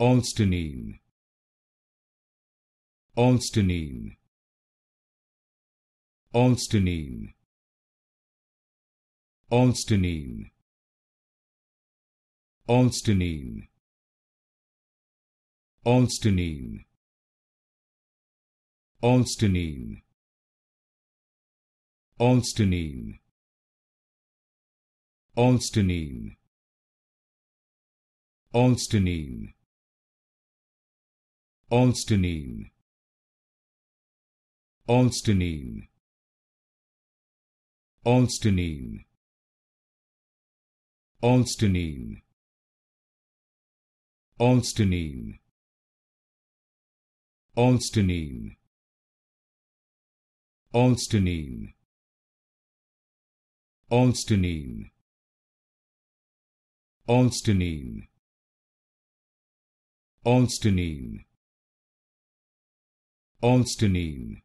Alstonine. Alstonine. Alstonine. Alstonine. Alstonine. Alstonine. Alstonine. Alstonine. Alsteinine Alsteinine Alstonine. Alstonine. Alstonine. Alstonine. Alstonine. Alstonine. Alstonine. Alstonine. Olstenine Olstenine Alstonine